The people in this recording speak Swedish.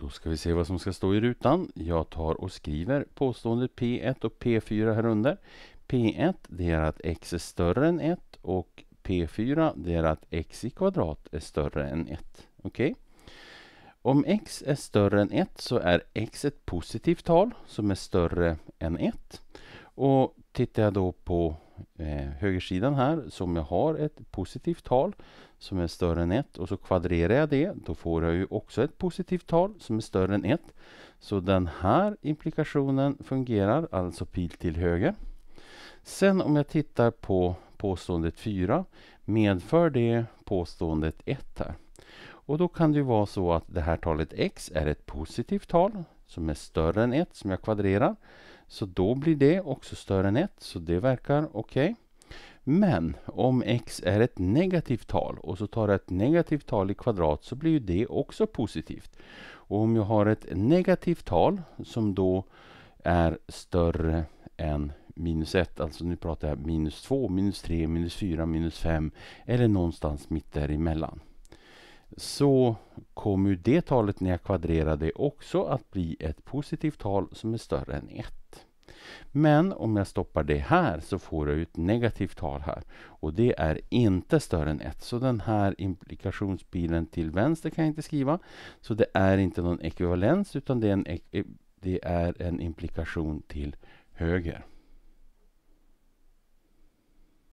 Då ska vi se vad som ska stå i rutan. Jag tar och skriver påståendet P1 och P4 här under. P1 det är att x är större än 1 och P4 det är att x i kvadrat är större än 1. Okej? Okay? Om x är större än 1 så är x ett positivt tal som är större än 1. Och tittar jag då på eh, högersidan här Så om jag har ett positivt tal som är större än 1 och så kvadrerar jag det. Då får jag ju också ett positivt tal som är större än 1. Så den här implikationen fungerar, alltså pil till höger. Sen om jag tittar på påståendet 4 medför det påståendet 1 här. Och då kan det vara så att det här talet x är ett positivt tal som är större än 1 som jag kvadrerar. Så då blir det också större än 1, så det verkar okej. Okay. Men om x är ett negativt tal och så tar jag ett negativt tal i kvadrat så blir ju det också positivt. Och om jag har ett negativt tal som då är större än minus 1, alltså nu pratar jag minus 2, minus 3, minus 4, minus 5 eller någonstans mitt däremellan. Så kommer det talet när jag kvadrerar det också att bli ett positivt tal som är större än 1. Men om jag stoppar det här så får jag ett negativt tal här. Och det är inte större än 1. Så den här implikationsbilen till vänster kan jag inte skriva. Så det är inte någon ekvivalens utan det är en, det är en implikation till höger.